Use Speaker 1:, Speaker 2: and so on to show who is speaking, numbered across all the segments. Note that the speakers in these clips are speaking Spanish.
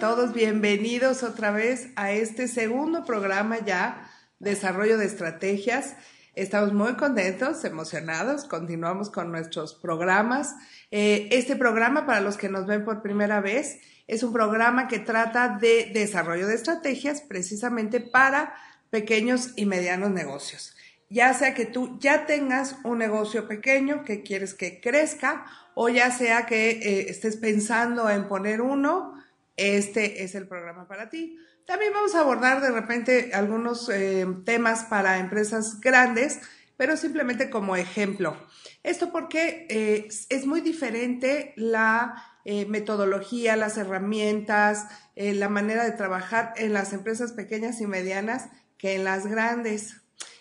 Speaker 1: todos, bienvenidos otra vez a este segundo programa ya, Desarrollo de Estrategias. Estamos muy contentos, emocionados, continuamos con nuestros programas. Eh, este programa, para los que nos ven por primera vez, es un programa que trata de desarrollo de estrategias precisamente para pequeños y medianos negocios. Ya sea que tú ya tengas un negocio pequeño que quieres que crezca o ya sea que eh, estés pensando en poner uno este es el programa para ti. También vamos a abordar de repente algunos eh, temas para empresas grandes, pero simplemente como ejemplo. Esto porque eh, es muy diferente la eh, metodología, las herramientas, la manera de trabajar en las empresas pequeñas y medianas que en las grandes.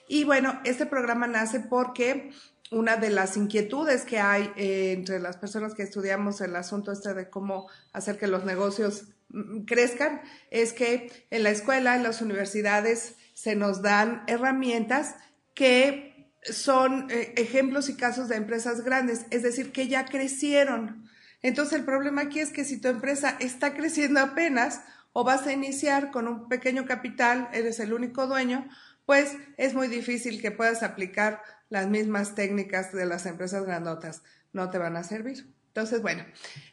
Speaker 1: Y bueno, este programa nace porque una de las inquietudes que hay eh, entre las personas que estudiamos el asunto este de cómo hacer que los negocios mm, mm, crezcan es que en la escuela, en las universidades, se nos dan herramientas que son eh, ejemplos y casos de empresas grandes, es decir, que ya crecieron. Entonces el problema aquí es que si tu empresa está creciendo apenas o vas a iniciar con un pequeño capital, eres el único dueño, pues es muy difícil que puedas aplicar las mismas técnicas de las empresas grandotas no te van a servir. Entonces, bueno,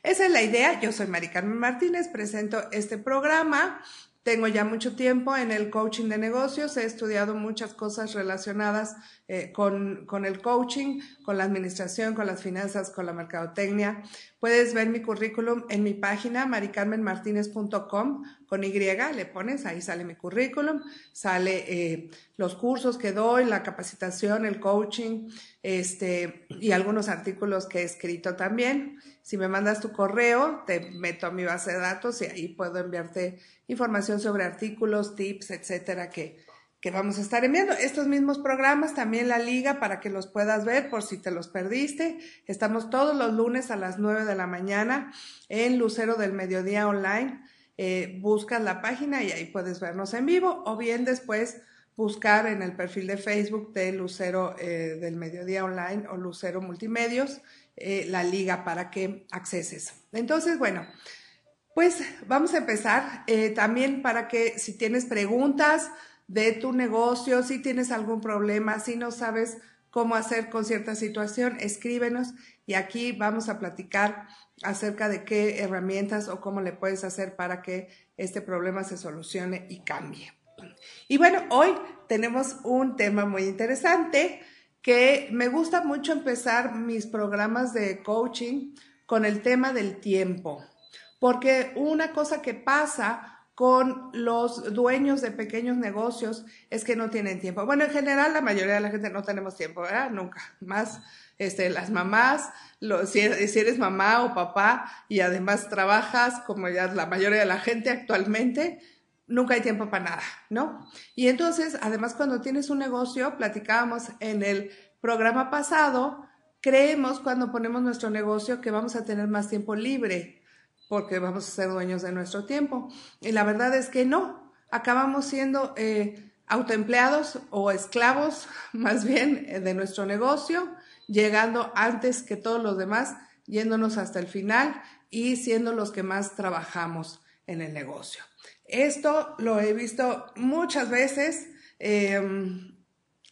Speaker 1: esa es la idea. Yo soy Mari Carmen Martínez, presento este programa tengo ya mucho tiempo en el coaching de negocios, he estudiado muchas cosas relacionadas eh, con, el coaching, con la administración, con las finanzas, con la mercadotecnia. Puedes ver mi currículum en mi página maricarmenmartinez.com con Y, le pones, ahí sale mi currículum, sale eh, los cursos que doy, la capacitación, el coaching, este, y algunos artículos que he escrito también. Si me mandas tu correo, te meto a mi base de datos y ahí puedo enviarte información sobre artículos, tips, etcétera, que, vamos a estar enviando. Estos mismos programas, también la liga para que los puedas ver por si te los perdiste. Estamos todos los lunes a las 9 de la mañana en Lucero del Mediodía Online. Eh, buscas la página y ahí puedes vernos en vivo o bien después buscar en el perfil de Facebook de Lucero eh, del Mediodía Online o Lucero Multimedios eh, la liga para que acceses. Entonces, bueno, pues vamos a empezar. Eh, también para que si tienes preguntas de tu negocio, si tienes algún problema, si no sabes cómo hacer con cierta situación, escríbenos y aquí vamos a platicar acerca de qué herramientas o cómo le puedes hacer para que este problema se solucione y cambie. Y bueno, hoy tenemos un tema muy interesante que me gusta mucho empezar mis programas de coaching con el tema del tiempo, porque una cosa que pasa con los dueños de pequeños negocios es que no tienen tiempo. Bueno, en general la mayoría de la gente no tenemos tiempo, ¿verdad? Nunca. Más este, las mamás, si, eres, mamá o papá y además trabajas, como ya la mayoría de la gente actualmente, nunca hay tiempo para nada, ¿no? Y entonces, además, cuando tienes un negocio, platicábamos en el programa pasado, creemos cuando ponemos nuestro negocio que vamos a tener más tiempo libre, porque vamos a ser dueños de nuestro tiempo. Y la verdad es que no, acabamos siendo eh, autoempleados o esclavos, más bien, eh, de nuestro negocio, llegando antes que todos los demás, yéndonos hasta el final y siendo los que más trabajamos en el negocio. Esto lo he visto muchas veces em,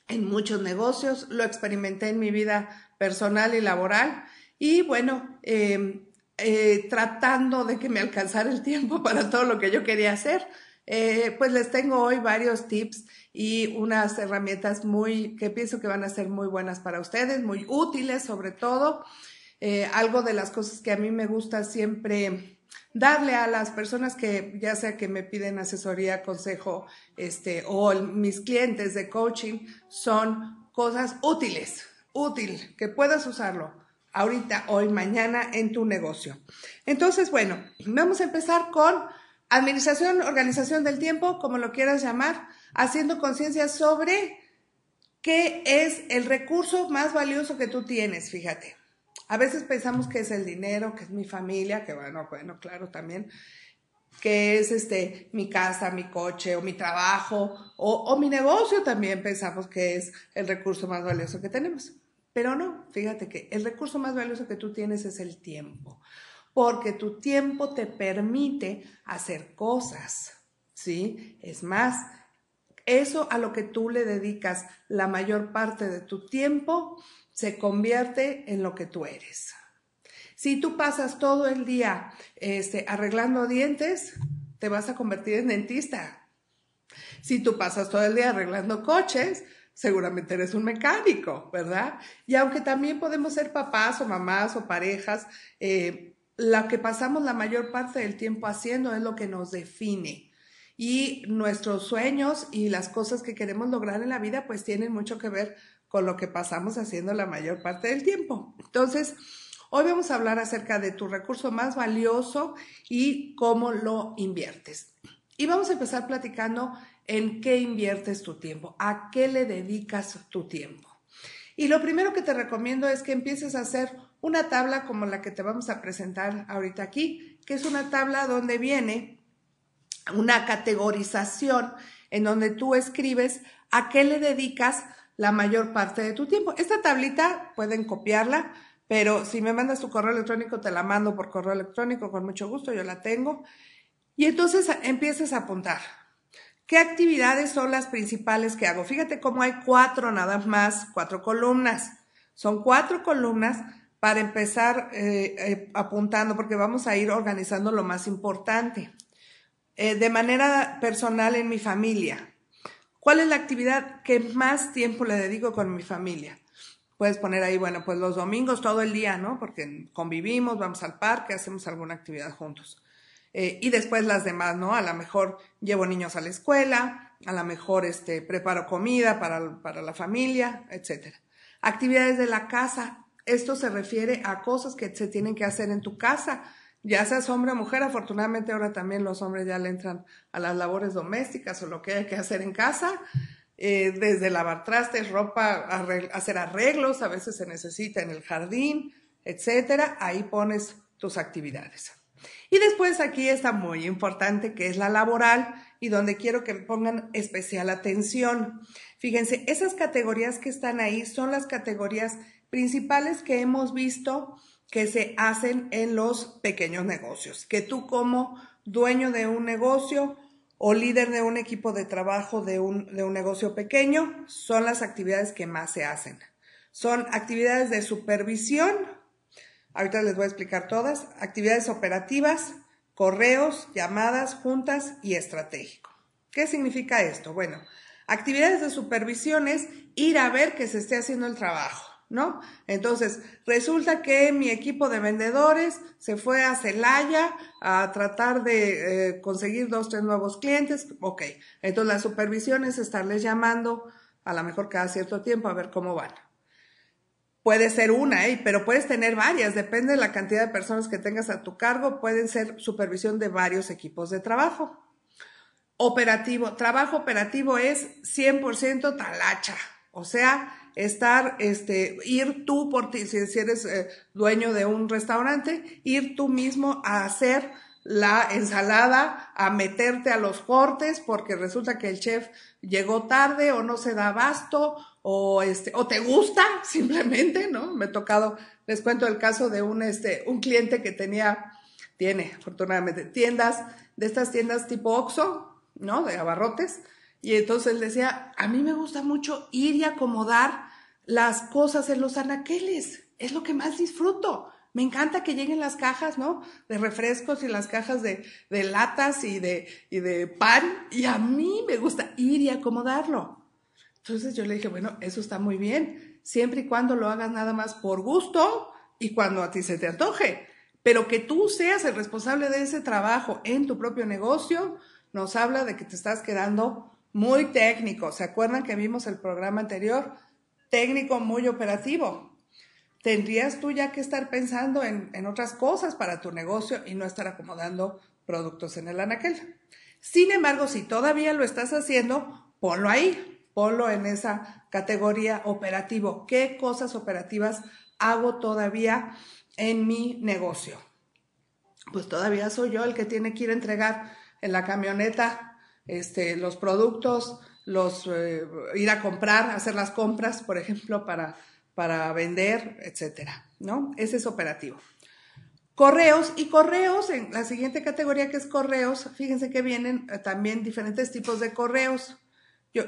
Speaker 1: en muchos negocios, lo experimenté en mi vida personal y laboral y bueno, em, eh, tratando de que me alcanzara el tiempo para todo lo que yo quería hacer. Eh, pues les tengo hoy varios tips y unas herramientas muy que pienso que van a ser muy buenas para ustedes, muy útiles sobre todo. Eh, algo de las cosas que a mí me gusta siempre darle a las personas que, ya sea que me piden asesoría, consejo, este, o mis clientes de coaching, son cosas útiles, útil, que puedas usarlo ahorita, hoy, mañana en tu negocio. Entonces, bueno, vamos a empezar con administración, organización del tiempo, como lo quieras llamar, haciendo conciencia sobre qué es el recurso más valioso que tú tienes, fíjate a veces pensamos que es el dinero, que es mi familia, que bueno, bueno, claro, también, que es este, mi casa, mi coche o mi trabajo o, o mi negocio también pensamos que es el recurso más valioso que tenemos. Pero no, fíjate que el recurso más valioso que tú tienes es el tiempo, porque tu tiempo te permite hacer cosas, ¿sí? Es más, eso a lo que tú le dedicas la mayor parte de tu tiempo se convierte en lo que tú eres. Si tú pasas todo el día este, arreglando dientes, te vas a convertir en dentista. Si tú pasas todo el día arreglando coches, seguramente eres un mecánico, ¿verdad? Y aunque también podemos ser papás o mamás o parejas, eh, lo que pasamos la mayor parte del tiempo haciendo es lo que nos define. Y nuestros sueños y las cosas que queremos lograr en la vida pues tienen mucho que ver con lo que pasamos haciendo la mayor parte del tiempo. Entonces, hoy vamos a hablar acerca de tu recurso más valioso y cómo lo inviertes. Y vamos a empezar platicando en qué inviertes tu tiempo, a qué le dedicas tu tiempo. Y lo primero que te recomiendo es que empieces a hacer una tabla como la que te vamos a presentar ahorita aquí, que es una tabla donde viene una categorización en donde tú escribes a qué le dedicas la mayor parte de tu tiempo. Esta tablita pueden copiarla, pero si me mandas tu correo electrónico, te la mando por correo electrónico, con mucho gusto, yo la tengo. Y entonces empiezas a apuntar. ¿Qué actividades son las principales que hago? Fíjate cómo hay cuatro nada más, cuatro columnas. Son cuatro columnas para empezar eh, eh, apuntando, porque vamos a ir organizando lo más importante. Eh, de manera personal en mi familia, ¿Cuál es la actividad que más tiempo le dedico con mi familia? Puedes poner ahí, bueno, pues los domingos todo el día, ¿no? Porque convivimos, vamos al parque, hacemos alguna actividad juntos. Eh, y después las demás, ¿no? A lo mejor llevo niños a la escuela, a lo mejor este, preparo comida para, para la familia, etcétera. Actividades de la casa. Esto se refiere a cosas que se tienen que hacer en tu casa ya seas hombre o mujer, afortunadamente ahora también los hombres ya le entran a las labores domésticas o lo que hay que hacer en casa, eh, desde lavar trastes, ropa, hacer arreglos, a veces se necesita en el jardín, etcétera, ahí pones tus actividades. Y después aquí está muy importante que es la laboral y donde quiero que pongan especial atención. Fíjense, esas categorías que están ahí son las categorías principales que hemos visto que se hacen en los pequeños negocios, que tú como dueño de un negocio o líder de un equipo de trabajo de un, negocio pequeño, son las actividades que más se hacen. Son actividades de supervisión, ahorita les voy a explicar todas, actividades operativas, correos, llamadas, juntas y estratégico. ¿Qué significa esto? Bueno, actividades de supervisión es ir a ver que se esté haciendo el trabajo ¿no? Entonces, resulta que mi equipo de vendedores se fue a Celaya a tratar de eh, conseguir dos, tres nuevos clientes. Ok, entonces la supervisión es estarles llamando a lo mejor cada cierto tiempo a ver cómo van. Puede ser una, ¿eh? pero puedes tener varias, depende de la cantidad de personas que tengas a tu cargo, pueden ser supervisión de varios equipos de trabajo. Operativo, trabajo operativo es 100% talacha, o sea, estar, este, ir tú por ti, si eres eh, dueño de un restaurante, ir tú mismo a hacer la ensalada, a meterte a los cortes, porque resulta que el chef llegó tarde o no se da abasto, o este, o te gusta simplemente, ¿no? Me he tocado, les cuento el caso de un, este, un cliente que tenía, tiene, afortunadamente, tiendas, de estas tiendas tipo Oxxo, ¿no? De abarrotes, y entonces él decía, a mí me gusta mucho ir y acomodar las cosas en los anaqueles, es lo que más disfruto. Me encanta que lleguen las cajas, ¿no? De refrescos y las cajas de, de latas y de, y de pan. Y a mí me gusta ir y acomodarlo. Entonces yo le dije, bueno, eso está muy bien, siempre y cuando lo hagas nada más por gusto y cuando a ti se te antoje, pero que tú seas el responsable de ese trabajo en tu propio negocio, nos habla de que te estás quedando muy técnico. ¿Se acuerdan que vimos el programa anterior? Técnico muy operativo. Tendrías tú ya que estar pensando en, otras cosas para tu negocio y no estar acomodando productos en el anaquel. Sin embargo, si todavía lo estás haciendo, ponlo ahí, ponlo en esa categoría operativo. ¿Qué cosas operativas hago todavía en mi negocio? Pues todavía soy yo el que tiene que ir a entregar en la camioneta este, los productos, los, eh, ir a comprar, hacer las compras, por ejemplo, para, vender, etcétera, ¿no? Ese es operativo. Correos y correos, en la siguiente categoría que es correos, fíjense que vienen eh, también diferentes tipos de correos.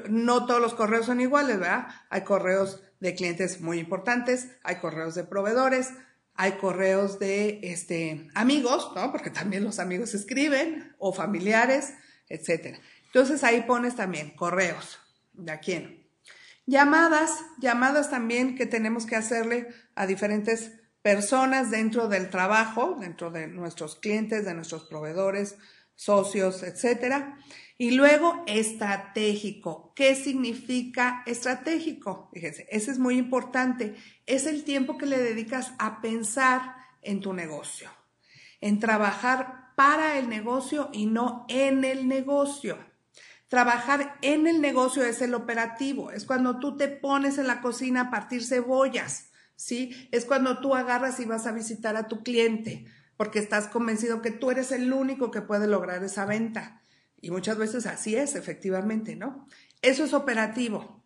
Speaker 1: no todos los correos son iguales, ¿verdad? Hay correos de clientes muy importantes, hay correos de proveedores, hay correos de este, amigos, ¿no? Porque también los amigos escriben, o familiares, etcétera. Entonces ahí pones también correos, de aquí. quién. Llamadas, llamadas también que tenemos que hacerle a diferentes personas dentro del trabajo, dentro de nuestros clientes, de nuestros proveedores, socios, etcétera. Y luego estratégico. ¿Qué significa estratégico? Fíjense, ese es muy importante. Es el tiempo que le dedicas a pensar en tu negocio, en trabajar para el negocio y no en el negocio. Trabajar en el negocio es el operativo, es cuando tú te pones en la cocina a partir cebollas, ¿sí? Es cuando tú agarras y vas a visitar a tu cliente, porque estás convencido que tú eres el único que puede lograr esa venta. Y muchas veces así es, efectivamente, ¿no? Eso es operativo.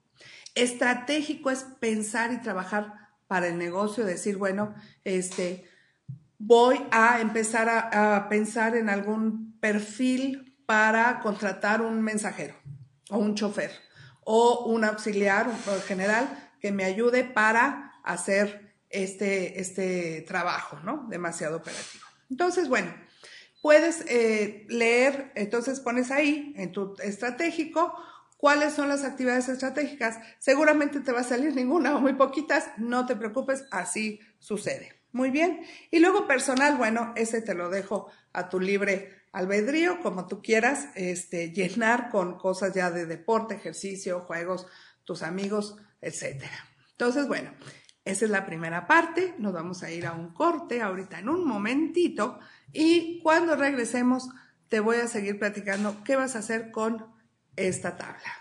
Speaker 1: Estratégico es pensar y trabajar para el negocio, decir, bueno, este, voy a empezar a, pensar en algún perfil para contratar un mensajero o un chofer o un auxiliar general que me ayude para hacer este, este, trabajo, ¿no? Demasiado operativo. Entonces, bueno, puedes eh, leer, entonces pones ahí en tu estratégico cuáles son las actividades estratégicas. Seguramente te va a salir ninguna o muy poquitas, no te preocupes, así sucede. Muy bien. Y luego personal, bueno, ese te lo dejo a tu libre albedrío, como tú quieras, este, llenar con cosas ya de deporte, ejercicio, juegos, tus amigos, etcétera. Entonces, bueno, esa es la primera parte. Nos vamos a ir a un corte ahorita en un momentito y cuando regresemos te voy a seguir platicando qué vas a hacer con esta tabla.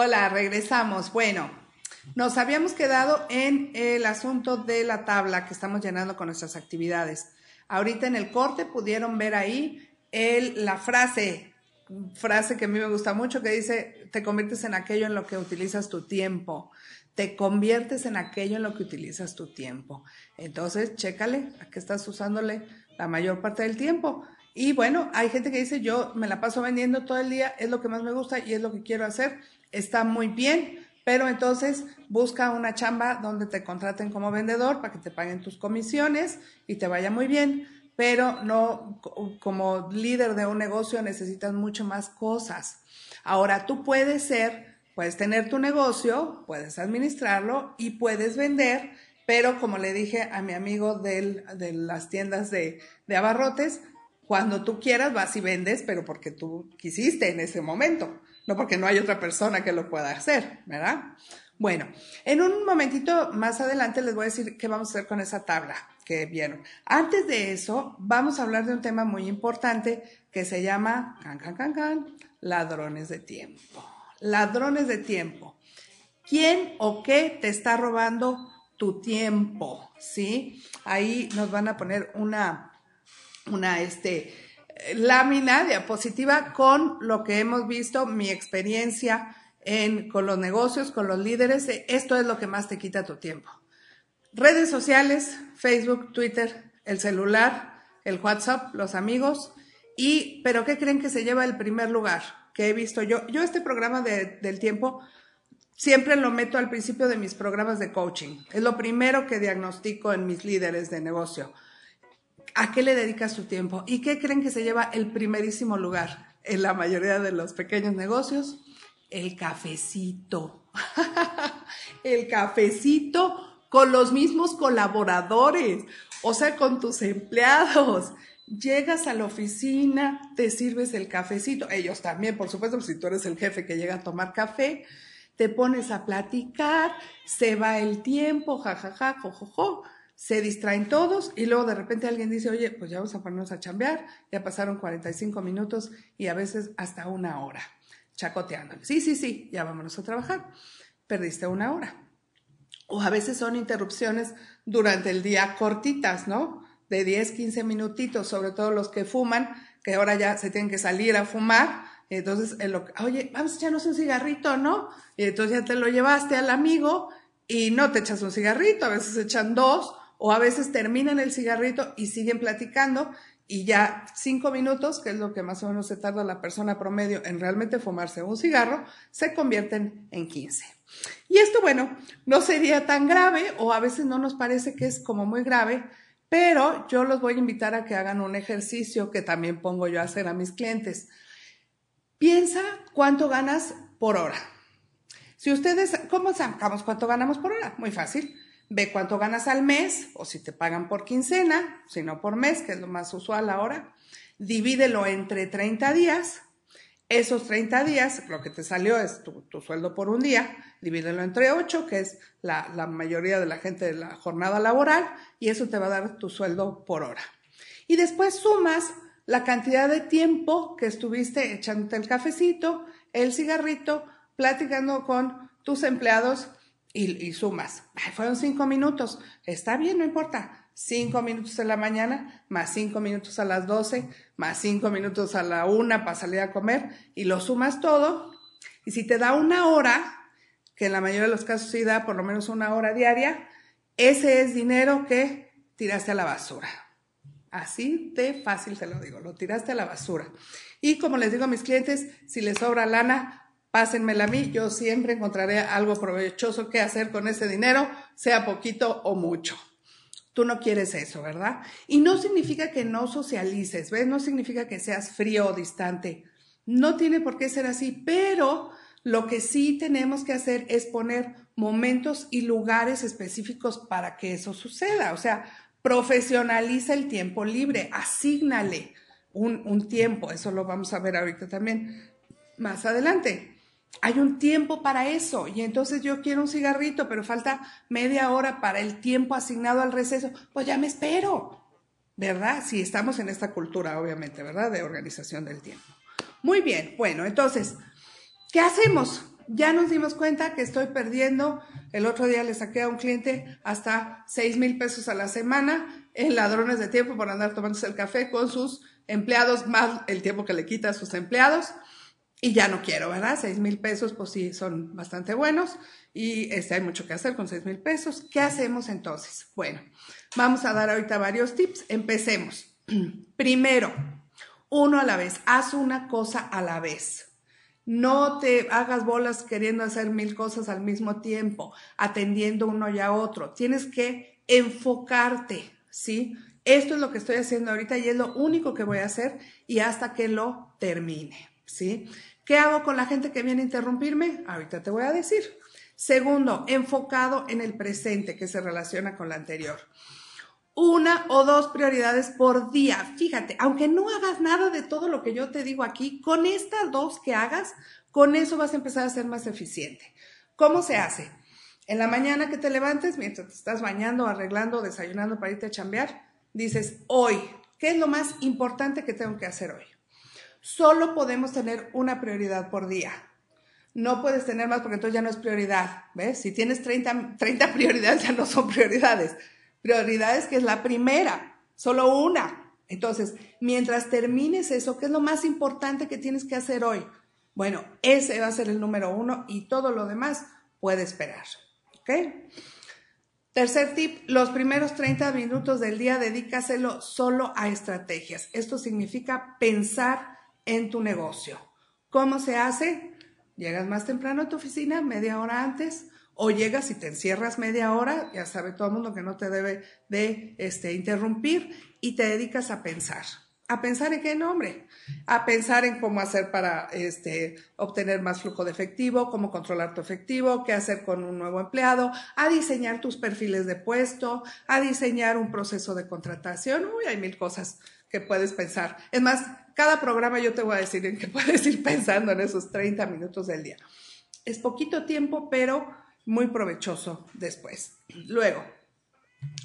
Speaker 1: Hola, regresamos. Bueno, nos habíamos quedado en el asunto de la tabla que estamos llenando con nuestras actividades. Ahorita en el corte pudieron ver ahí el, la frase, frase que a mí me gusta mucho, que dice, te conviertes en aquello en lo que utilizas tu tiempo. Te conviertes en aquello en lo que utilizas tu tiempo. Entonces, chécale a qué estás usándole la mayor parte del tiempo. Y bueno, hay gente que dice, yo me la paso vendiendo todo el día, es lo que más me gusta y es lo que quiero hacer está muy bien, pero entonces busca una chamba donde te contraten como vendedor para que te paguen tus comisiones y te vaya muy bien, pero no como líder de un negocio necesitas mucho más cosas. Ahora tú puedes ser, puedes tener tu negocio, puedes administrarlo y puedes vender, pero como le dije a mi amigo de las tiendas de abarrotes, cuando tú quieras vas y vendes, pero porque tú quisiste en ese momento no porque no hay otra persona que lo pueda hacer, ¿verdad? Bueno, en un momentito más adelante les voy a decir qué vamos a hacer con esa tabla que vieron. Antes de eso, vamos a hablar de un tema muy importante que se llama, can, can, can, can, ladrones de tiempo. Ladrones de tiempo. ¿Quién o qué te está robando tu tiempo? ¿Sí? Ahí nos van a poner una, una, este, lámina, diapositiva con lo que hemos visto, mi experiencia con los negocios, con los líderes. Eh, esto es lo que más te quita tu tiempo. Redes sociales, Facebook, Twitter, el celular, el WhatsApp, los amigos. Y, pero ¿qué creen que se lleva el primer lugar que he visto yo? Yo este programa del tiempo siempre lo meto al principio de mis programas de coaching. Es lo primero que diagnostico en mis líderes de negocio. ¿A qué le dedicas tu tiempo? ¿Y qué creen que se lleva el primerísimo lugar en la mayoría de los pequeños negocios? El cafecito. el cafecito con los mismos colaboradores, o sea, con tus empleados. Llegas a la oficina, te sirves el cafecito, ellos también, por supuesto, si tú eres el jefe que llega a tomar café, te pones a platicar, se va el tiempo, jajaja, jojojo. jo se distraen todos y luego de repente alguien dice, oye, pues ya vamos a ponernos a chambear, ya pasaron 45 minutos y a veces hasta una hora chacoteándole. Sí, sí, sí, ya vámonos a trabajar. Perdiste una hora. O a veces son interrupciones durante el día cortitas, ¿no? De 10, 15 minutitos, sobre todo los que fuman, que ahora ya se tienen que salir a fumar. Entonces, oye, vamos a echarnos un cigarrito, ¿no? Y entonces ya te lo llevaste al amigo y no te echas un cigarrito, a veces echan dos o a veces terminan el cigarrito y siguen platicando y ya cinco minutos, que es lo que más o menos se tarda la persona promedio en realmente fumarse un cigarro, se convierten en 15. Y esto, bueno, no sería tan grave o a veces no nos parece que es como muy grave, pero yo los voy a invitar a que hagan un ejercicio que también pongo yo a hacer a mis clientes. Piensa cuánto ganas por hora. Si ustedes, ¿cómo sacamos cuánto ganamos por hora? Muy fácil Ve cuánto ganas al mes o si te pagan por quincena, si no por mes, que es lo más usual ahora. Divídelo entre 30 días. Esos 30 días, lo que te salió es tu, sueldo por un día, divídelo entre 8, que es la, la mayoría de la gente de la jornada laboral, y eso te va a dar tu sueldo por hora. Y después sumas la cantidad de tiempo que estuviste echándote el cafecito, el cigarrito, platicando con tus empleados y, sumas. fueron cinco minutos. Está bien, no importa. Cinco minutos en la mañana, más cinco minutos a las doce, más cinco minutos a la una para salir a comer y lo sumas todo. Y si te da una hora, que en la mayoría de los casos sí da por lo menos una hora diaria, ese es dinero que tiraste a la basura. Así de fácil te lo digo, lo tiraste a la basura. Y como les digo a mis clientes, si les sobra lana, pásenmela a mí, yo siempre encontraré algo provechoso que hacer con ese dinero, sea poquito o mucho. Tú no quieres eso, ¿verdad? Y no significa que no socialices, ¿ves? No significa que seas frío o distante. No tiene por qué ser así, pero lo que sí tenemos que hacer es poner momentos y lugares específicos para que eso suceda. O sea, profesionaliza el tiempo libre, asígnale un, un tiempo, eso lo vamos a ver ahorita también más adelante hay un tiempo para eso y entonces yo quiero un cigarrito, pero falta media hora para el tiempo asignado al receso, pues ya me espero, ¿verdad? Si estamos en esta cultura, obviamente, ¿verdad? De organización del tiempo. Muy bien, bueno, entonces, ¿qué hacemos? Ya nos dimos cuenta que estoy perdiendo, el otro día le saqué a un cliente hasta 6 mil pesos a la semana en ladrones de tiempo por andar tomándose el café con sus empleados, más el tiempo que le quita a sus empleados y ya no quiero, ¿verdad? Seis mil pesos, pues sí, son bastante buenos y este, hay mucho que hacer con seis mil pesos. ¿Qué hacemos entonces? Bueno, vamos a dar ahorita varios tips. Empecemos. Primero, uno a la vez, haz una cosa a la vez. No te hagas bolas queriendo hacer mil cosas al mismo tiempo, atendiendo uno y a otro. Tienes que enfocarte, ¿sí? Esto es lo que estoy haciendo ahorita y es lo único que voy a hacer y hasta que lo termine. ¿sí? ¿Qué hago con la gente que viene a interrumpirme? Ahorita te voy a decir. Segundo, enfocado en el presente que se relaciona con la anterior. Una o dos prioridades por día. Fíjate, aunque no hagas nada de todo lo que yo te digo aquí, con estas dos que hagas, con eso vas a empezar a ser más eficiente. ¿Cómo se hace? En la mañana que te levantes, mientras te estás bañando, arreglando, desayunando para irte a chambear, dices, hoy, ¿qué es lo más importante que tengo que hacer hoy? Solo podemos tener una prioridad por día. No puedes tener más porque entonces ya no es prioridad. Si tienes 30, prioridades, ya no son prioridades. Prioridades que es la primera, solo una. Entonces, mientras termines eso, ¿qué es lo más importante que tienes que hacer hoy? Bueno, ese va a ser el número uno y todo lo demás puede esperar. Tercer tip, los primeros 30 minutos del día dedícaselo solo a estrategias. Esto significa pensar en tu negocio. ¿Cómo se hace? Llegas más temprano a tu oficina, media hora antes, o llegas y te encierras media hora, ya sabe todo el mundo que no te debe de este, interrumpir, y te dedicas a pensar. ¿A pensar en qué nombre? A pensar en cómo hacer para este, obtener más flujo de efectivo, cómo controlar tu efectivo, qué hacer con un nuevo empleado, a diseñar tus perfiles de puesto, a diseñar un proceso de contratación. Uy, hay mil cosas que puedes pensar. Es más, cada programa yo te voy a decir en qué puedes ir pensando en esos 30 minutos del día. Es poquito tiempo, pero muy provechoso después. Luego,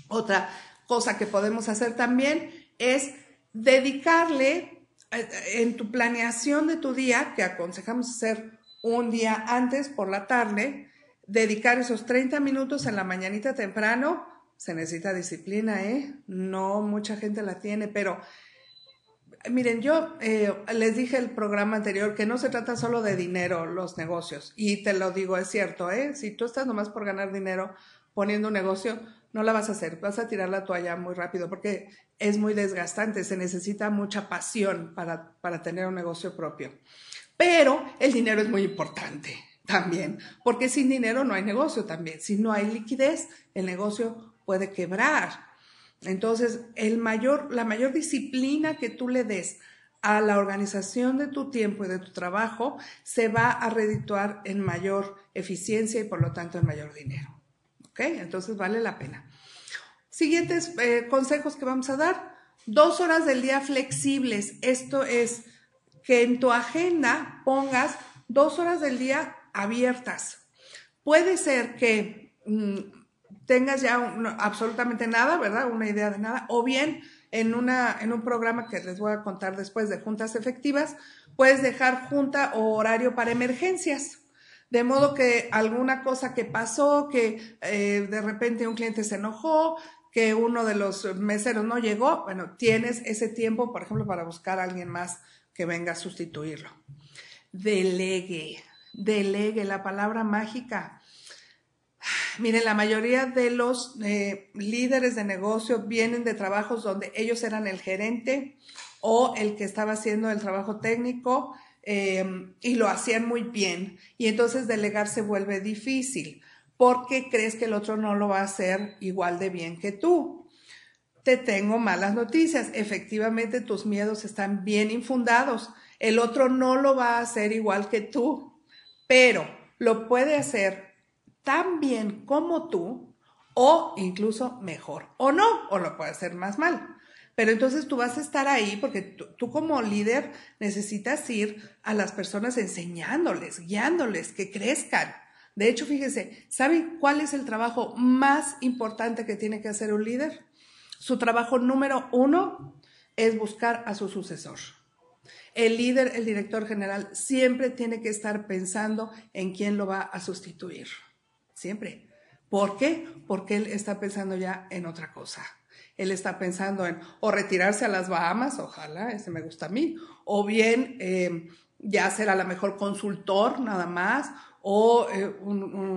Speaker 1: otra cosa que podemos hacer también es dedicarle eh, eh, en tu planeación de tu día, que aconsejamos hacer un día antes por la tarde, dedicar esos 30 minutos en la mañanita temprano se necesita disciplina, ¿eh? No mucha gente la tiene, pero miren, yo eh, les dije el programa anterior que no se trata solo de dinero, los negocios, y te lo digo, es cierto, ¿eh? Si tú estás nomás por ganar dinero poniendo un negocio, no la vas a hacer, vas a tirar la toalla muy rápido porque es muy desgastante, se necesita mucha pasión para, para tener un negocio propio. Pero el dinero es muy importante también, porque sin dinero no hay negocio también, si no hay liquidez, el negocio puede quebrar. Entonces, el mayor, la mayor disciplina que tú le des a la organización de tu tiempo y de tu trabajo se va a redituar en mayor eficiencia y por lo tanto en mayor dinero. ¿Ok? Entonces vale la pena. Siguientes eh, consejos que vamos a dar. Dos horas del día flexibles. Esto es que en tu agenda pongas dos horas del día abiertas. Puede ser que... Mm, tengas ya absolutamente nada, ¿verdad? Una idea de nada, o bien en, un programa que les voy a contar después de juntas efectivas, puedes dejar junta o horario para emergencias. De modo que alguna cosa que pasó, que eh, de repente un cliente se enojó, que uno de los meseros no llegó, bueno, tienes ese tiempo, por ejemplo, para buscar a alguien más que venga a sustituirlo. Delegue, delegue la palabra mágica. Miren, la mayoría de los eh, líderes de negocio vienen de trabajos donde ellos eran el gerente o el que estaba haciendo el trabajo técnico em, y lo hacían muy bien. Y entonces delegar se vuelve difícil porque crees que el otro no lo va a hacer igual de bien que tú. Te tengo malas noticias. Efectivamente, tus miedos están bien infundados. El otro no lo va a hacer igual que tú, pero lo puede hacer tan bien como tú o incluso mejor o no, o lo puede hacer más mal. Pero entonces tú vas a estar ahí porque tú, como líder necesitas ir a las personas enseñándoles, guiándoles, que crezcan. De hecho, fíjese, ¿saben cuál es el trabajo más importante que tiene que hacer un líder? Su trabajo número uno es buscar a su sucesor. El líder, el director general, siempre tiene que estar pensando en quién lo va a sustituir siempre. ¿Por qué? Porque él está pensando ya en otra cosa. Él está pensando en o retirarse a las Bahamas, ojalá, ese me gusta a mí, o bien em, ya ser a la mejor consultor nada más, o eh,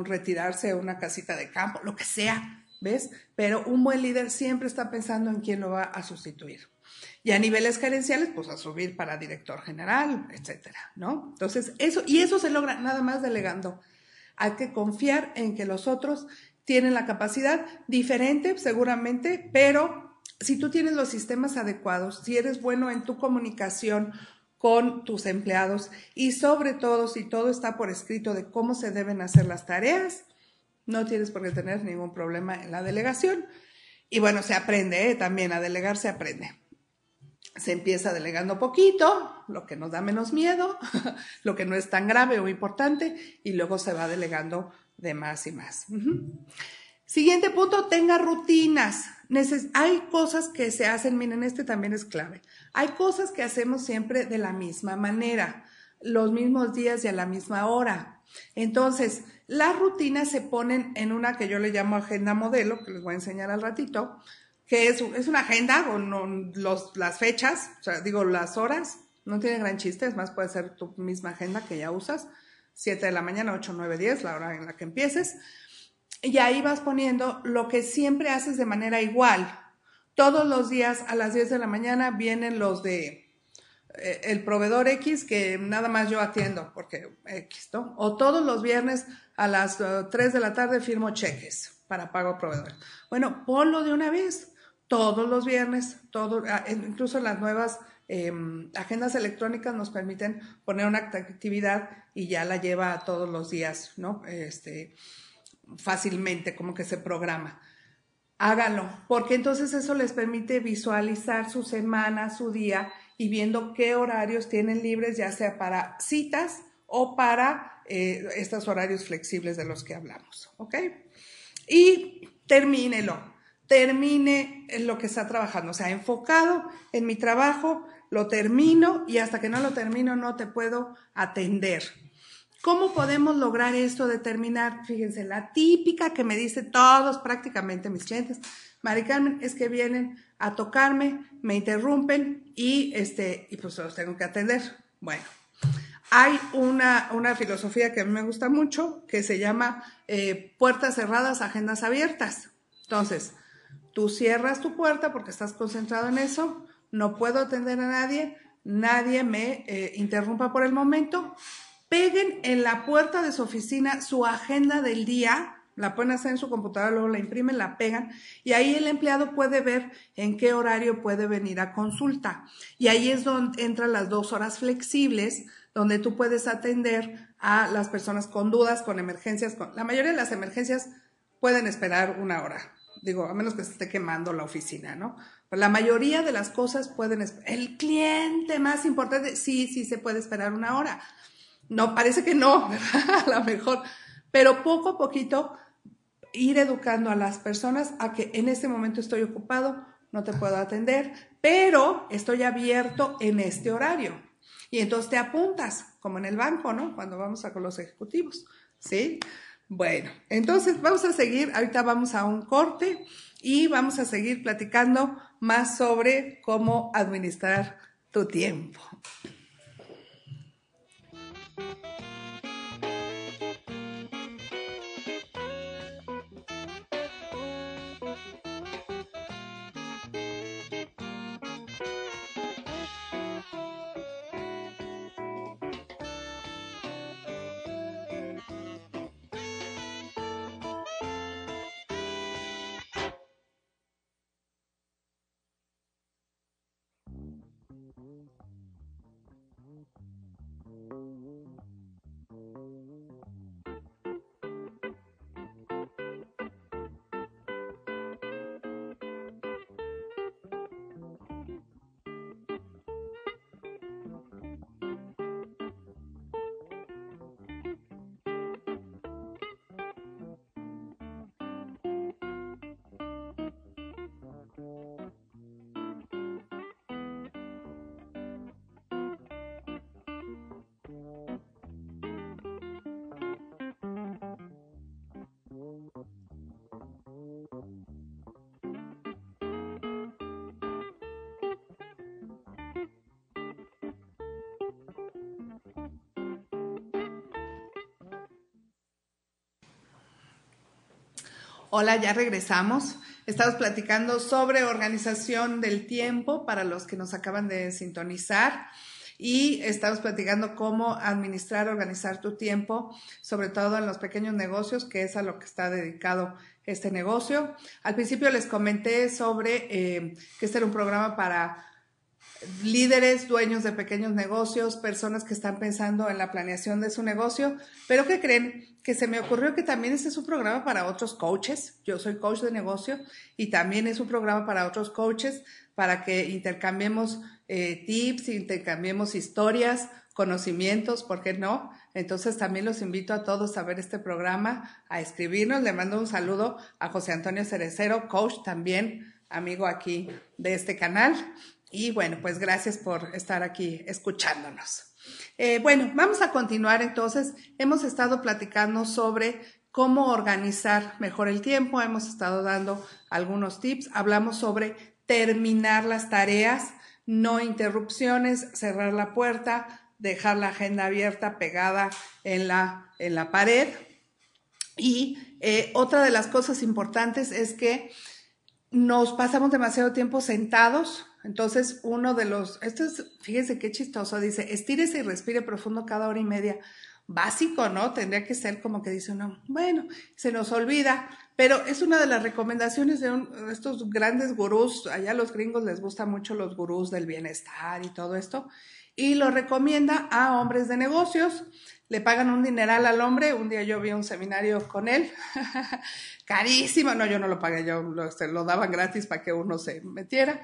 Speaker 1: retirarse a una casita de campo, lo que sea, ¿ves? Pero un buen líder siempre está pensando en quién lo va a sustituir. Y a niveles gerenciales, pues a subir para director general, etcétera, ¿no? Entonces, eso, y eso se logra nada más delegando hay que confiar en que los otros tienen la capacidad diferente seguramente, pero si tú tienes los sistemas adecuados, si eres bueno en tu comunicación con tus empleados y sobre todo si todo está por escrito de cómo se deben hacer las tareas, no tienes por qué tener ningún problema en la delegación. Y bueno, se aprende, ¿eh? también a delegar se aprende se empieza delegando poquito, lo que nos da menos miedo, lo que no es tan grave o importante, y luego se va delegando de más y más. Siguiente punto, tenga rutinas. hay cosas que se hacen, miren, este también es clave. Hay cosas que hacemos siempre de la misma manera, los mismos días y a la misma hora. Entonces, las rutinas se ponen en una que yo le llamo agenda modelo, que les voy a enseñar al ratito, que es, una agenda con las fechas, o sea, digo, las horas, no tiene gran chiste, es más, puede ser tu misma agenda que ya usas, 7 de la mañana, 8, 9, 10, la hora en la que empieces, y ahí vas poniendo lo que siempre haces de manera igual. Todos los días a las 10 de la mañana vienen los de eh, el proveedor X que nada más yo atiendo, porque X, ¿no? O todos los viernes a las 3 eh, de la tarde firmo cheques para pago a proveedores. Bueno, ponlo de una vez todos los viernes, todo, ah, incluso las nuevas em, agendas electrónicas nos permiten poner una actividad y ya la lleva todos los días, ¿no? Este, fácilmente, como que se programa. Hágalo, porque entonces eso les permite visualizar su semana, su día y viendo qué horarios tienen libres, ya sea para citas o para eh, estos horarios flexibles de los que hablamos, ¿ok? Y termínelo, termine en lo que está trabajando, o sea, enfocado en mi trabajo, lo termino y hasta que no lo termino no te puedo atender. ¿Cómo podemos lograr esto de terminar? Fíjense, la típica que me dicen todos prácticamente mis clientes, Mari Carmen, es que vienen a tocarme, me interrumpen y, este, y pues los tengo que atender. Bueno, hay una, filosofía que a mí me gusta mucho que se llama eh, puertas cerradas, agendas abiertas. Entonces, Tú cierras tu puerta porque estás concentrado en eso, no puedo atender a nadie, nadie me eh, interrumpa por el momento. Peguen en la puerta de su oficina su agenda del día, la pueden hacer en su computadora, luego la imprimen, la pegan y ahí el empleado puede ver en qué horario puede venir a consulta. Y ahí es donde entran las dos horas flexibles, donde tú puedes atender a las personas con dudas, con emergencias. La mayoría de las emergencias pueden esperar una hora, Digo, a menos que se esté quemando la oficina, ¿no? la mayoría de las cosas pueden... El cliente más importante, sí, sí se puede esperar una hora. No, parece que no, ¿verdad? A lo mejor. Pero poco a poquito ir educando a las personas a que en este momento estoy ocupado, no te puedo atender, pero estoy abierto en este horario. Y entonces te apuntas, como en el banco, ¿no? Cuando vamos a con los ejecutivos, ¿sí? Bueno, entonces vamos a seguir, ahorita vamos a un corte y vamos a seguir platicando más sobre cómo administrar tu tiempo. Hola, ya regresamos. Estamos platicando sobre organización del tiempo para los que nos acaban de sintonizar y estamos platicando cómo administrar, organizar tu tiempo, sobre todo en los pequeños negocios, que es a lo que está dedicado este negocio. Al principio les comenté sobre eh, que este era un programa para líderes, dueños de pequeños negocios, personas que están pensando en la planeación de su negocio, pero que creen que se me ocurrió que también este es un programa para otros coaches. Yo soy coach de negocio y también es un programa para otros coaches para que intercambiemos eh, tips, intercambiemos historias, conocimientos, ¿por qué no? Entonces también los invito a todos a ver este programa, a escribirnos. Le mando un saludo a José Antonio Cerecero, coach también, amigo aquí de este canal. Y bueno, pues gracias por estar aquí escuchándonos. Eh, bueno, vamos a continuar entonces. Hemos estado platicando sobre cómo organizar mejor el tiempo, hemos estado dando algunos tips, hablamos sobre terminar las tareas, no interrupciones, cerrar la puerta, dejar la agenda abierta pegada en la, pared. Y eh, otra de las cosas importantes es que nos pasamos demasiado tiempo sentados entonces, uno de los, esto es, fíjese qué chistoso, dice, estírese y respire profundo cada hora y media. Básico, ¿no? Tendría que ser como que dice uno, bueno, se nos olvida, pero es una de las recomendaciones de estos grandes gurús, allá los gringos les gustan mucho los gurús del bienestar y todo esto, y lo recomienda a hombres de negocios. Le pagan un dineral al hombre. Un día yo vi un seminario con él, carísimo. No, yo no lo pagué, yo lo, este, lo daban gratis para que uno se metiera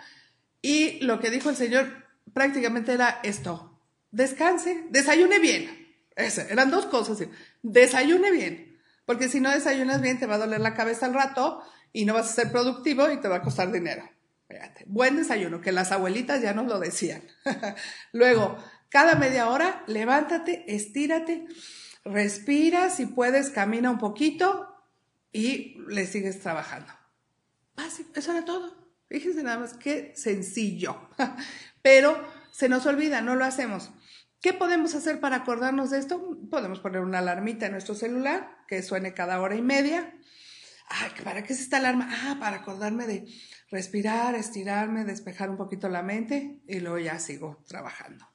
Speaker 1: y lo que dijo el Señor prácticamente era esto, descanse, desayune bien. eran dos cosas, desayune bien, porque si no desayunas bien te va a doler la cabeza al rato y no vas a ser productivo y te va a costar dinero. Fíjate, buen desayuno, que las abuelitas ya nos lo decían. Luego, cada media hora, levántate, estírate, respira, si puedes, camina un poquito y le sigues trabajando. Básico, eso era todo. Fíjense nada más, qué sencillo. Pero se nos olvida, no lo hacemos. ¿Qué podemos hacer para acordarnos de esto? Podemos poner una alarmita en nuestro celular que suene cada hora y media. ¿para qué es esta alarma? Ah, para acordarme de respirar, estirarme, despejar un poquito la mente y luego ya sigo trabajando.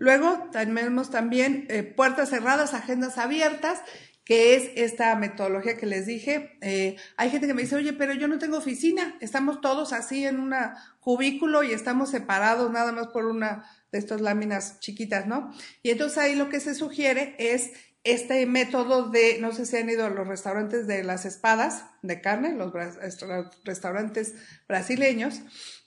Speaker 1: Luego tenemos también eh, puertas cerradas, agendas abiertas que es esta metodología que les dije. Eh, hay gente que me dice, oye, pero yo no tengo oficina, estamos todos así en un cubículo y estamos separados nada más por una de estas láminas chiquitas, ¿no? Y entonces ahí lo que se sugiere es este método de, no sé si han ido a los restaurantes de las espadas de carne, los, restaurantes brasileños,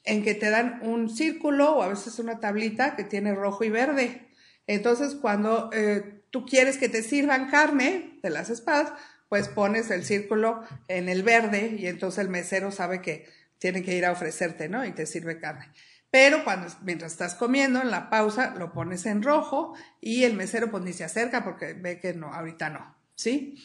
Speaker 1: en que te dan un círculo o a veces una tablita que tiene rojo y verde. Entonces, cuando eh, tú quieres que te sirvan carne de las espadas, pues pones el círculo en el verde y entonces el mesero sabe que tiene que ir a ofrecerte, ¿no? Y te sirve carne. Pero cuando, mientras estás comiendo, en la pausa, lo pones en rojo y el mesero pues ni se acerca porque ve que no, ahorita no, ¿sí?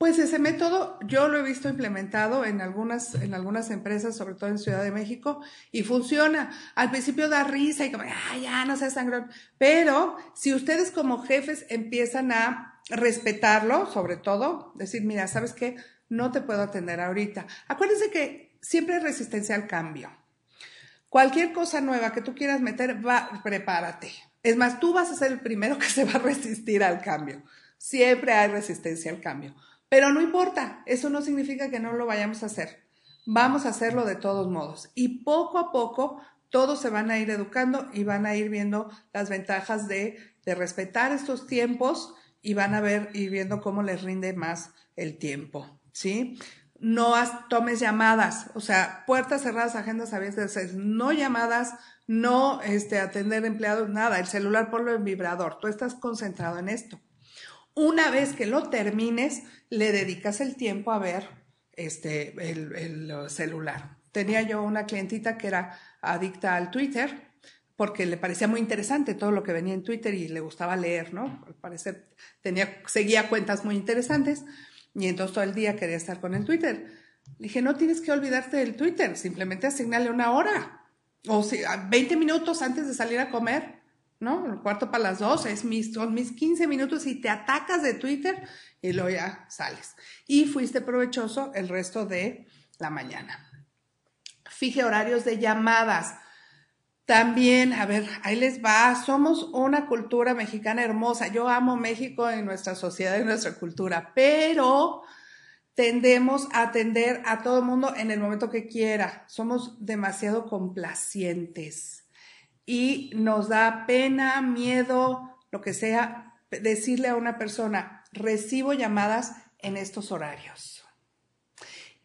Speaker 1: Pues ese método yo lo he visto implementado en algunas, en algunas empresas, sobre todo en Ciudad de México, y funciona. Al principio da risa y como, ay ah, ya no seas sangrón. Pero si ustedes como jefes empiezan a respetarlo, sobre todo, decir, mira, ¿sabes qué? No te puedo atender ahorita. Acuérdense que siempre hay resistencia al cambio. Cualquier cosa nueva que tú quieras meter, prepárate. Es más, tú vas a ser el primero que se va a resistir al cambio. Siempre hay resistencia al cambio. Pero no importa, eso no significa que no lo vayamos a hacer. Vamos a hacerlo de todos modos. Y poco a poco todos se van a ir educando y van a ir viendo las ventajas de, respetar estos tiempos y van a ver y viendo cómo les rinde más el tiempo, ¿sí? No tomes llamadas, o sea, puertas cerradas, agendas abiertas, no llamadas, no este, atender empleados, nada, el celular ponlo en vibrador, tú estás concentrado en esto. Una vez que lo termines, le dedicas el tiempo a ver este, el, celular. Tenía yo una clientita que era adicta al Twitter porque le parecía muy interesante todo lo que venía en Twitter y le gustaba leer, ¿no? Al parecer tenía, seguía cuentas muy interesantes y entonces todo el día quería estar con el Twitter. Le dije, no tienes que olvidarte del Twitter, simplemente asignale una hora o 20 minutos antes de salir a comer ¿no? El cuarto para las dos es mis, mis 15 minutos y te atacas de Twitter y luego ya sales. Y fuiste provechoso el resto de la mañana. Fije horarios de llamadas. También, a ver, ahí les va, somos una cultura mexicana hermosa. Yo amo México y nuestra sociedad y nuestra cultura, pero tendemos a atender a todo el mundo en el momento que quiera. Somos demasiado complacientes y nos da pena, miedo, lo que sea, decirle a una persona, recibo llamadas en estos horarios.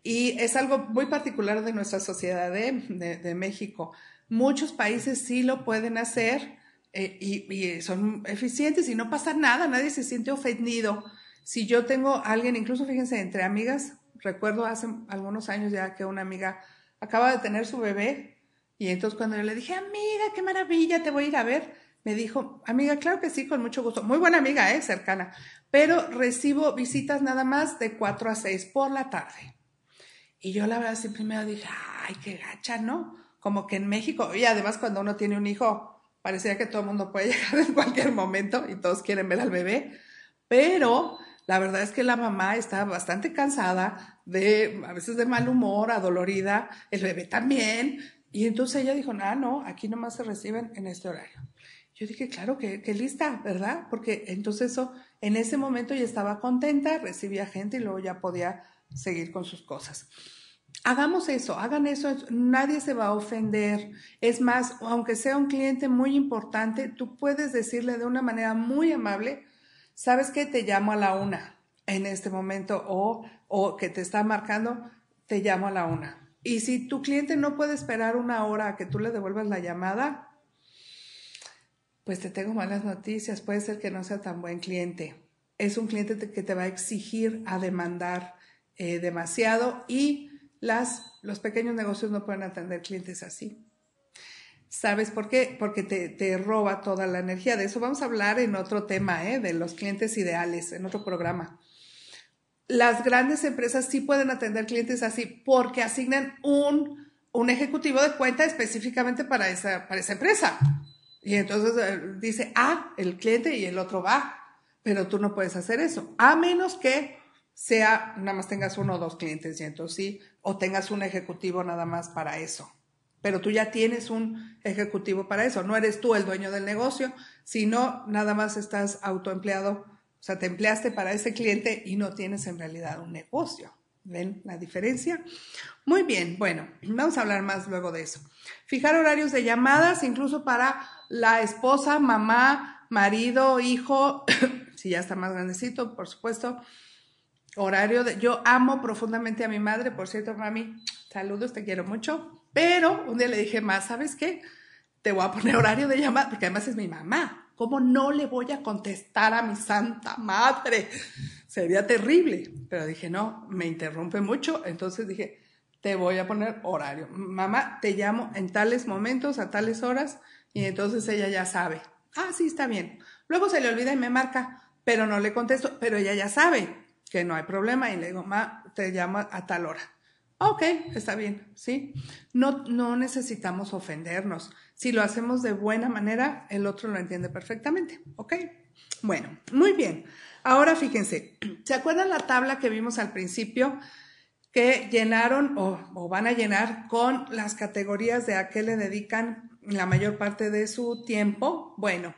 Speaker 1: Y es algo muy particular de nuestra sociedad ¿eh? de, México. Muchos países sí lo pueden hacer eh, y, son eficientes y no pasa nada, nadie se siente ofendido. Si yo tengo alguien, incluso fíjense, entre amigas, recuerdo hace algunos años ya que una amiga acaba de tener su bebé y entonces cuando yo le dije, amiga, qué maravilla, te voy a ir a ver, me dijo, amiga, claro que sí, con mucho gusto. Muy buena amiga, ¿eh? cercana. Pero recibo visitas nada más de 4 a 6 por la tarde. Y yo la verdad sí primero dije, ay, qué gacha, ¿no? Como que en México, y además cuando uno tiene un hijo, parecía que todo el mundo puede llegar en cualquier momento y todos quieren ver al bebé. Pero la verdad es que la mamá está bastante cansada, de, a veces de mal humor, adolorida, el bebé también, y entonces ella dijo, ah, no, aquí nomás se reciben en este horario. Yo dije, claro, que, lista, ¿verdad? Porque entonces eso, en ese momento ya estaba contenta, recibía gente y luego ya podía seguir con sus cosas. Hagamos eso, hagan eso, nadie se va a ofender. Es más, aunque sea un cliente muy importante, tú puedes decirle de una manera muy amable, sabes que te llamo a la una en este momento o, o que te está marcando, te llamo a la una y si tu cliente no puede esperar una hora a que tú le devuelvas la llamada, pues te tengo malas noticias, puede ser que no sea tan buen cliente. Es un cliente que te va a exigir, a demandar eh, demasiado y las, los pequeños negocios no pueden atender clientes así. ¿Sabes por qué? Porque te, te roba toda la energía. De eso vamos a hablar en otro tema, ¿eh? de los clientes ideales, en otro programa las grandes empresas sí pueden atender clientes así porque asignan un, un ejecutivo de cuenta específicamente para esa, para esa empresa. Y entonces eh, dice ah, el cliente y el otro va, pero tú no puedes hacer eso, a menos que sea, nada más tengas uno o dos clientes y entonces sí, o tengas un ejecutivo nada más para eso. Pero tú ya tienes un ejecutivo para eso, no eres tú el dueño del negocio, sino nada más estás autoempleado sea, te empleaste para ese cliente y no tienes en realidad un negocio. ¿Ven la diferencia? Muy bien, bueno, vamos a hablar más luego de eso. Fijar horarios de llamadas, incluso para la esposa, mamá, marido, hijo, si ya está más grandecito, por supuesto. Horario de. Yo amo profundamente a mi madre, por cierto, mami, saludos, te quiero mucho. Pero un día le dije más, ¿sabes qué? Te voy a poner horario de llamada, porque además es mi mamá. ¿Cómo no le voy a contestar a mi santa madre? Sería terrible. Pero dije, no, me interrumpe mucho. Entonces dije, te voy a poner horario. Mamá, te llamo en tales momentos, a tales horas. Y entonces ella ya sabe. Ah, sí, está bien. Luego se le olvida y me marca, pero no le contesto. Pero ella ya sabe que no hay problema. Y le digo, mamá, te llamo a tal hora. Ok, está bien, ¿sí? No, no necesitamos ofendernos. Si lo hacemos de buena manera, el otro lo entiende perfectamente, ¿ok? Bueno, muy bien. Ahora fíjense, ¿se acuerdan la tabla que vimos al principio que llenaron o van a llenar con las categorías de a qué le dedican la mayor parte de su tiempo? Bueno,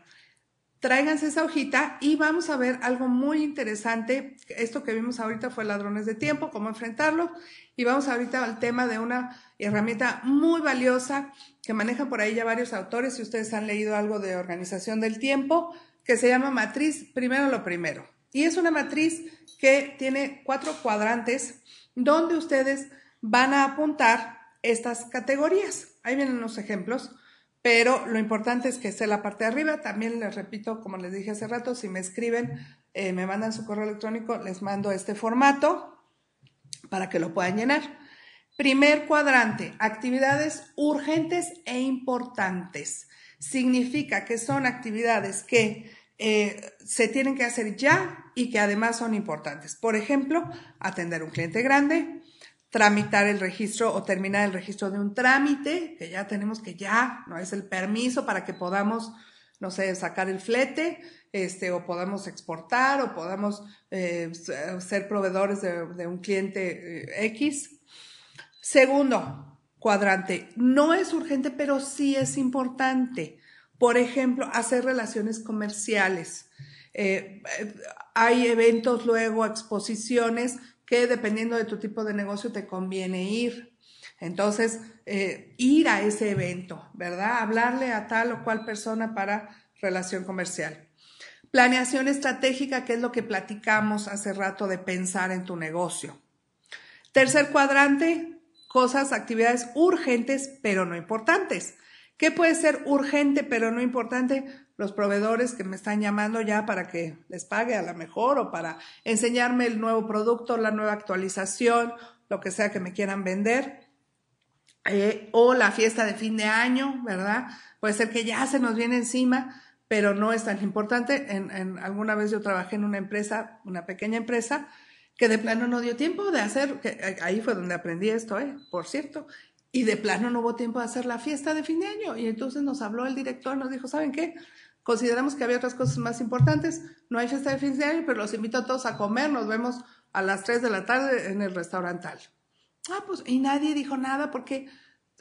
Speaker 1: tráiganse esa hojita y vamos a ver algo muy interesante. Esto que vimos ahorita fue ladrones de tiempo, cómo enfrentarlo. Y vamos ahorita al tema de una herramienta muy valiosa que manejan por ahí ya varios autores, si ustedes han leído algo de organización del tiempo, que se llama matriz primero lo primero. Y es una matriz que tiene cuatro cuadrantes donde ustedes van a apuntar estas categorías. Ahí vienen los ejemplos pero lo importante es que esté la parte de arriba. También les repito, como les dije hace rato, si me escriben, eh, me mandan su correo electrónico, les mando este formato para que lo puedan llenar. Primer cuadrante, actividades urgentes e importantes. Significa que son actividades que eh, se tienen que hacer ya y que además son importantes. Por ejemplo, atender un cliente grande, tramitar el registro o terminar el registro de un trámite, que ya tenemos que ya, no es el permiso para que podamos, no sé, sacar el flete, este, o podamos exportar, o podamos eh, ser proveedores de, un cliente eh, X. Segundo, cuadrante, no es urgente, pero sí es importante. Por ejemplo, hacer relaciones comerciales. Eh, hay eventos luego, exposiciones que dependiendo de tu tipo de negocio te conviene ir. Entonces, eh, ir a ese evento, ¿verdad? Hablarle a tal o cual persona para relación comercial. Planeación estratégica, que es lo que platicamos hace rato de pensar en tu negocio. Tercer cuadrante, cosas, actividades urgentes pero no importantes. ¿Qué puede ser urgente pero no importante? los proveedores que me están llamando ya para que les pague a la mejor o para enseñarme el nuevo producto, la nueva actualización, lo que sea que me quieran vender. Eh, o la fiesta de fin de año, ¿verdad? Puede ser que ya se nos viene encima, pero no es tan importante. En, en, alguna vez yo trabajé en una empresa, una pequeña empresa, que de plano no dio tiempo de hacer, eh, ahí fue donde aprendí esto, ¿eh? por cierto, y de plano no hubo tiempo de hacer la fiesta de fin de año. Y entonces nos habló el director, nos dijo, ¿saben qué? Consideramos que había otras cosas más importantes. No hay fiesta de fin de año, pero los invito a todos a comer. Nos vemos a las 3 de la tarde en el restaurantal. Ah, pues, y nadie dijo nada porque,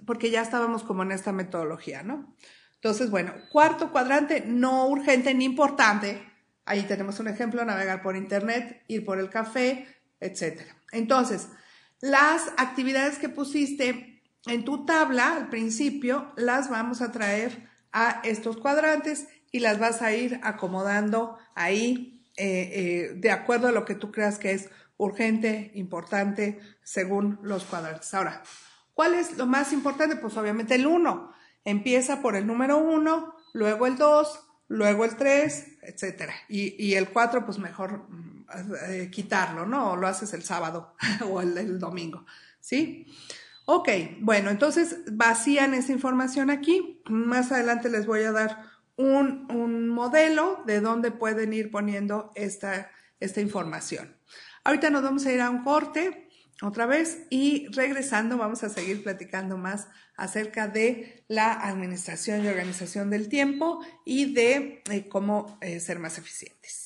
Speaker 1: porque ya estábamos como en esta metodología, ¿no? Entonces, bueno, cuarto cuadrante, no urgente ni importante. Ahí tenemos un ejemplo, navegar por internet, ir por el café, etc. Entonces, las actividades que pusiste en tu tabla al principio las vamos a traer a estos cuadrantes y las vas a ir acomodando ahí eh, eh, de acuerdo a lo que tú creas que es urgente, importante, según los cuadrantes. Ahora, ¿cuál es lo más importante? Pues obviamente el 1. Empieza por el número 1, luego el 2, luego el 3, etcétera. Y, el 4, pues mejor mm, eh, quitarlo, ¿no? O lo haces el sábado o el, el domingo, ¿sí? Ok, bueno, entonces vacían esa información aquí. Más adelante les voy a dar un, modelo de dónde pueden ir poniendo esta, esta información. Ahorita nos vamos a ir a un corte otra vez y regresando vamos a seguir platicando más acerca de la administración y organización del tiempo y de eh, cómo eh, ser más eficientes.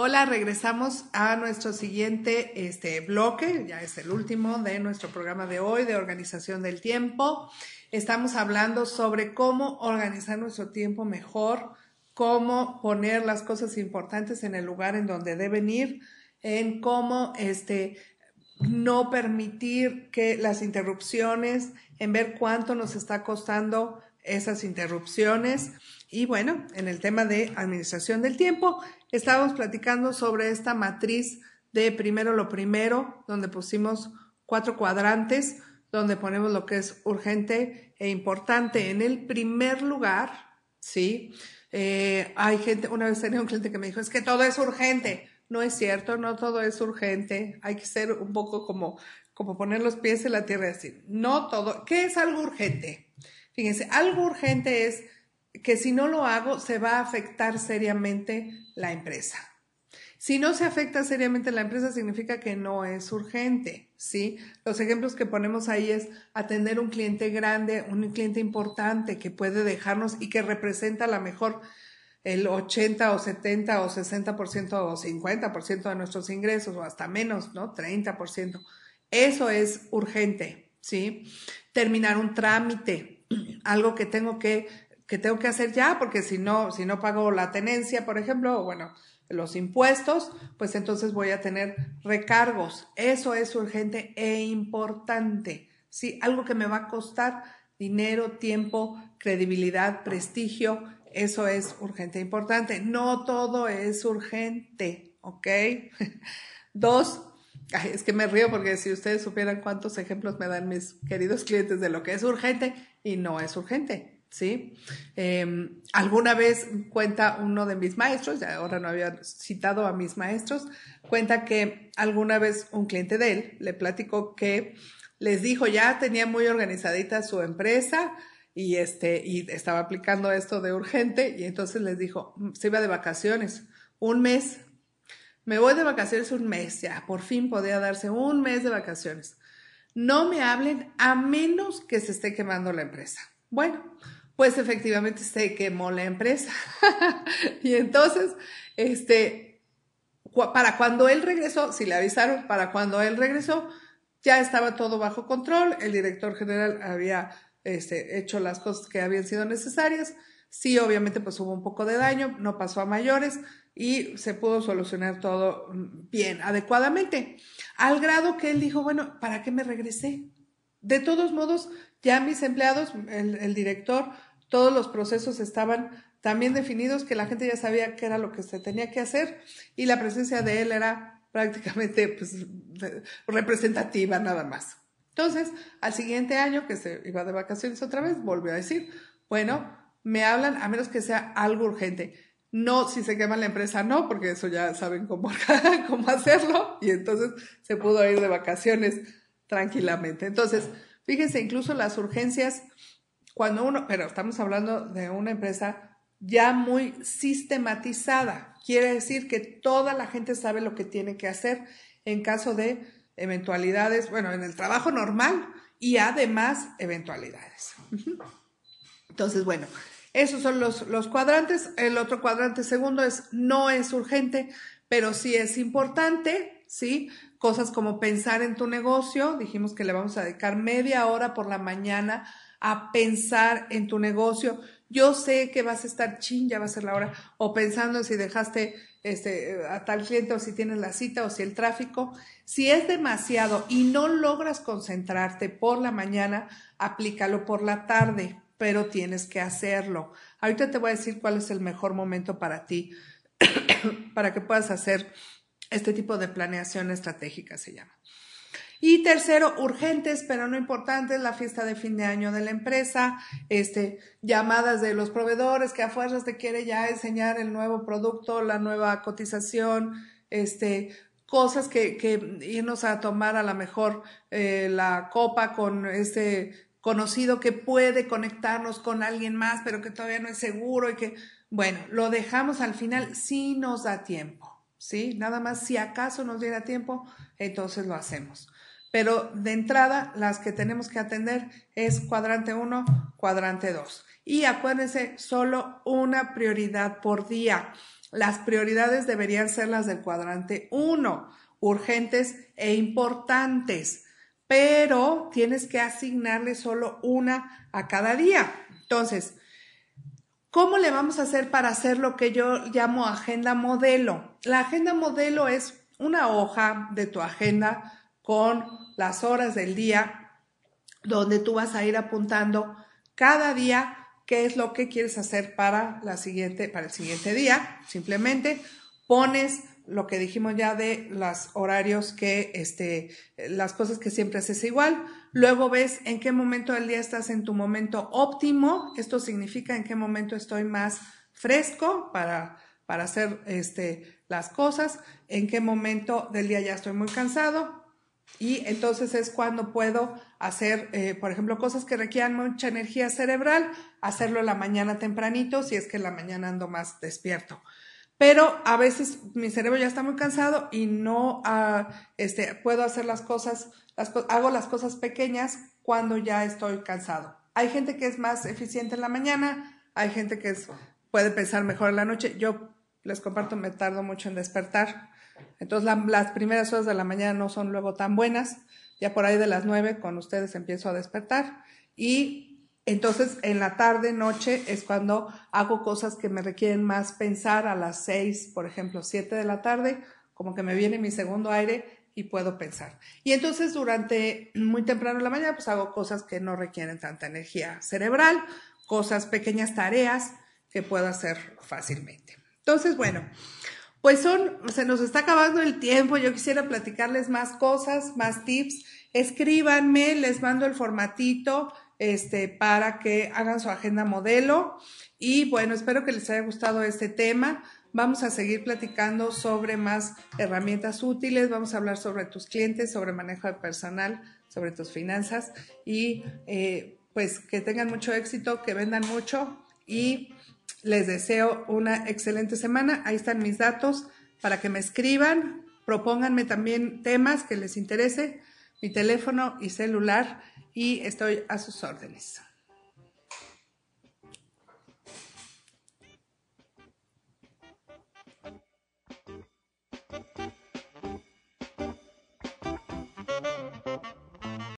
Speaker 1: Hola, regresamos a nuestro siguiente este, bloque, ya es el último de nuestro programa de hoy de organización del tiempo. Estamos hablando sobre cómo organizar nuestro tiempo mejor, cómo poner las cosas importantes en el lugar en donde deben ir, en cómo este, no permitir que las interrupciones, en ver cuánto nos está costando esas interrupciones y bueno, en el tema de administración del tiempo, estábamos platicando sobre esta matriz de primero lo primero, donde pusimos cuatro cuadrantes, donde ponemos lo que es urgente e importante. En el primer lugar, ¿sí? Eh, hay gente, una vez tenía un cliente que me dijo, es que todo es urgente. No es cierto, no todo es urgente. Hay que ser un poco como, como poner los pies en la tierra y decir, no todo. ¿Qué es algo urgente? Fíjense, algo urgente es que si no lo hago se va a afectar seriamente la empresa. Si no se afecta seriamente la empresa significa que no es urgente, ¿sí? Los ejemplos que ponemos ahí es atender un cliente grande, un cliente importante que puede dejarnos y que representa a lo mejor el 80 o 70 o 60% o 50% de nuestros ingresos o hasta menos, ¿no? 30%. Eso es urgente, ¿sí? Terminar un trámite, algo que tengo que que tengo que hacer ya, porque si no, si no pago la tenencia, por ejemplo, o bueno, los impuestos, pues entonces voy a tener recargos. Eso es urgente e importante. Sí, algo que me va a costar dinero, tiempo, credibilidad, prestigio, eso es urgente e importante. No todo es urgente, ¿ok? Dos, es que me río porque si ustedes supieran cuántos ejemplos me dan mis queridos clientes de lo que es urgente y no es urgente. ¿sí? Em, alguna vez cuenta uno de mis maestros, ya ahora no había citado a mis maestros, cuenta que alguna vez un cliente de él le platicó que les dijo ya tenía muy organizadita su empresa y este y estaba aplicando esto de urgente y entonces les dijo mm, se iba de vacaciones un mes me voy de vacaciones un mes ya por fin podía darse un mes de vacaciones no me hablen a menos que se esté quemando la empresa bueno pues efectivamente se quemó la empresa. y entonces, este, para cuando él regresó, si le avisaron, para cuando él regresó, ya estaba todo bajo control, el director general había este, hecho las cosas que habían sido necesarias, sí, obviamente pues hubo un poco de daño, no pasó a mayores y se pudo solucionar todo mm, bien, adecuadamente, al grado que él dijo, bueno, ¿para qué me regresé? De todos modos, ya mis empleados, el director, todos los procesos estaban también definidos, que la gente ya sabía qué era lo que se tenía que hacer y la presencia de él era prácticamente pues, representativa nada más. Entonces, al siguiente año que se iba de vacaciones otra vez, volvió a decir, bueno, me hablan a menos que sea algo urgente. No, si se quema la empresa, no, porque eso ya saben cómo, cómo hacerlo y entonces se pudo ir de vacaciones tranquilamente. Entonces, fíjense, incluso las urgencias cuando uno, pero estamos hablando de una empresa ya muy sistematizada, quiere decir que toda la gente sabe lo que tiene que hacer en caso de eventualidades, bueno, en el trabajo normal y además eventualidades. Entonces, bueno, esos son los, los, cuadrantes. El otro cuadrante segundo es no es urgente, pero sí es importante, ¿sí? Cosas como pensar en tu negocio. Dijimos que le vamos a dedicar media hora por la mañana a pensar en tu negocio. Yo sé que vas a estar chin, ya va a ser la hora, o pensando si dejaste este, eh, a tal cliente o si tienes la cita o si el tráfico. Si es demasiado y no logras concentrarte por la mañana, aplícalo por la tarde, pero tienes que hacerlo. Ahorita te voy a decir cuál es el mejor momento para ti, para que puedas hacer este tipo de planeación estratégica, se llama. Y tercero, urgentes, pero no importantes, la fiesta de fin de año de la empresa, este, llamadas de los proveedores que a fuerzas te quiere ya enseñar el nuevo producto, la nueva cotización, este, cosas que, que irnos a tomar a lo mejor eh, la copa con este conocido que puede conectarnos con alguien más, pero que todavía no es seguro y que, bueno, lo dejamos al final si nos da tiempo, ¿sí? Nada más si acaso nos diera tiempo, entonces lo hacemos. Pero de entrada, las que tenemos que atender es cuadrante 1, cuadrante 2. Y acuérdense, solo una prioridad por día. Las prioridades deberían ser las del cuadrante 1, urgentes e importantes, pero tienes que asignarle solo una a cada día. Entonces, ¿cómo le vamos a hacer para hacer lo que yo llamo agenda modelo? La agenda modelo es una hoja de tu agenda con las horas del día donde tú vas a ir apuntando cada día qué es lo que quieres hacer para, la siguiente, para el siguiente día. Simplemente pones lo que dijimos ya de los horarios que, este, las cosas que siempre haces igual. Luego ves en qué momento del día estás en tu momento óptimo. Esto significa en qué momento estoy más fresco para, hacer este, las cosas, en qué momento del día ya estoy muy cansado, y entonces es cuando puedo hacer, eh, por ejemplo, cosas que requieran mucha energía cerebral, hacerlo la mañana tempranito, si es que la mañana ando más despierto. Pero a veces mi cerebro ya está muy cansado y no ah, este, puedo hacer las cosas, hago las cosas pequeñas cuando ya estoy cansado. Hay gente que es más eficiente en la mañana, hay gente que puede pensar mejor en la noche. Yo les comparto, me tardo mucho en despertar entonces las primeras horas de la mañana no son luego tan buenas. Ya por ahí de las nueve con ustedes empiezo a despertar. Y entonces en la tarde, noche es cuando hago cosas que me requieren más pensar a las seis, por ejemplo, siete de la tarde, como que me viene mi segundo aire y puedo pensar. Y entonces durante muy temprano en la mañana pues hago cosas que no requieren tanta energía cerebral, cosas, pequeñas tareas que puedo hacer fácilmente. Entonces, bueno, pues son, se nos está acabando el tiempo, yo quisiera platicarles más cosas, más tips. Escríbanme, les mando el formatito este, para que hagan su agenda modelo. Y bueno, espero que les haya gustado este tema. Vamos a seguir platicando sobre más herramientas útiles, vamos a hablar sobre tus clientes, sobre manejo de personal, sobre tus finanzas y eh, pues que tengan mucho éxito, que vendan mucho y les deseo una excelente semana. Ahí están mis datos para que me escriban. Propónganme también temas que les interese. Mi teléfono y celular y estoy a sus órdenes.